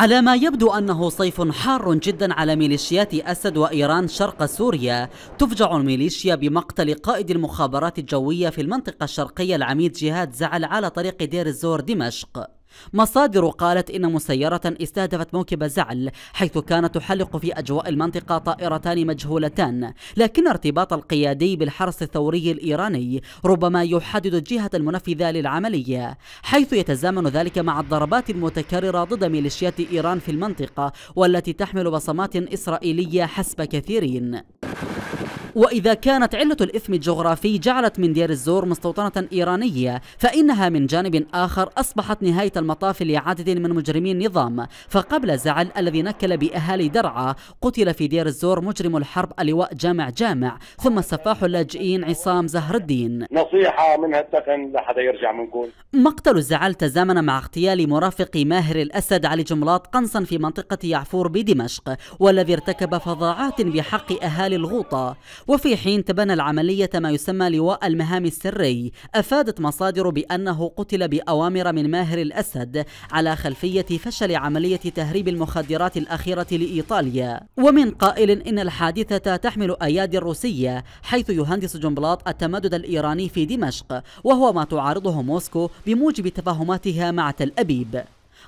على ما يبدو أنه صيف حار جدا على ميليشيات أسد وإيران شرق سوريا تفجع الميليشيا بمقتل قائد المخابرات الجوية في المنطقة الشرقية العميد جهاد زعل على طريق دير الزور دمشق مصادر قالت إن مسيرة استهدفت موكب زعل حيث كانت تحلق في أجواء المنطقة طائرتان مجهولتان لكن ارتباط القيادي بالحرس الثوري الإيراني ربما يحدد الجهة المنفذة للعملية حيث يتزامن ذلك مع الضربات المتكررة ضد ميليشيات إيران في المنطقة والتي تحمل بصمات إسرائيلية حسب كثيرين وإذا كانت علة الإثم الجغرافي جعلت من دير الزور مستوطنة إيرانية فإنها من جانب آخر أصبحت نهاية المطاف لعدد من مجرمي النظام فقبل زعل الذي نكل بأهالي درعا قتل في دير الزور مجرم الحرب اللواء جامع جامع ثم السفاح اللاجئين عصام زهر الدين نصيحة منها التقن لحدا يرجع منقول مقتل الزعل تزامن مع اغتيال مرافق ماهر الأسد علي جملاط قنصا في منطقة يعفور بدمشق والذي ارتكب فظاعات بحق أهالي الغوطة وفي حين تبنى العملية ما يسمى لواء المهام السري أفادت مصادر بأنه قتل بأوامر من ماهر الأسد على خلفية فشل عملية تهريب المخدرات الأخيرة لإيطاليا ومن قائل إن الحادثة تحمل أيادي الروسية حيث يهندس جنبلاط التمدد الإيراني في دمشق وهو ما تعارضه موسكو بموجب تفاهماتها مع تل أبيب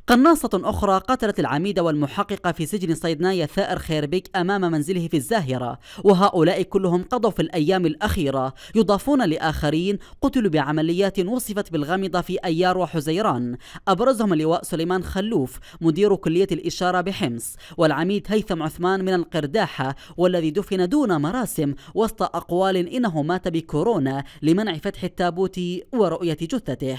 قناصة أخرى قتلت العميد والمحقق في سجن صيدنايا ثائر خيربيك أمام منزله في الزاهرة وهؤلاء كلهم قضوا في الأيام الأخيرة يضافون لآخرين قتلوا بعمليات وصفت بالغامضة في أيار وحزيران أبرزهم اللواء سليمان خلوف مدير كلية الإشارة بحمص والعميد هيثم عثمان من القرداحة والذي دفن دون مراسم وسط أقوال إنه مات بكورونا لمنع فتح التابوت ورؤية جثته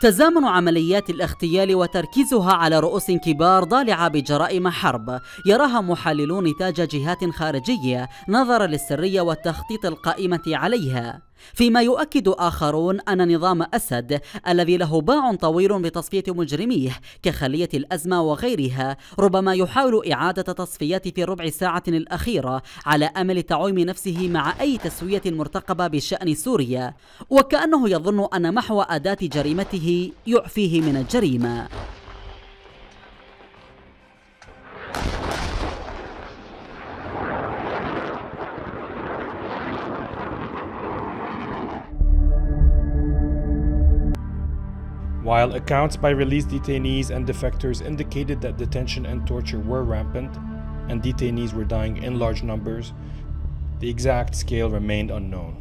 تزامن عمليات الاغتيال وتركيزها على رؤوس كبار ضالعة بجرائم حرب يراها محللون نتاج جهات خارجية نظرا للسرية والتخطيط القائمة عليها فيما يؤكد آخرون أن نظام أسد الذي له باع طويل بتصفية مجرميه كخلية الأزمة وغيرها ربما يحاول إعادة تصفيات في ربع ساعة الأخيرة على أمل تعويم نفسه مع أي تسوية مرتقبة بشأن سوريا وكأنه يظن أن محو أداة جريمته يعفيه من الجريمة While accounts by released detainees and defectors indicated that detention and torture were rampant, and detainees were dying in large numbers, the exact scale remained unknown.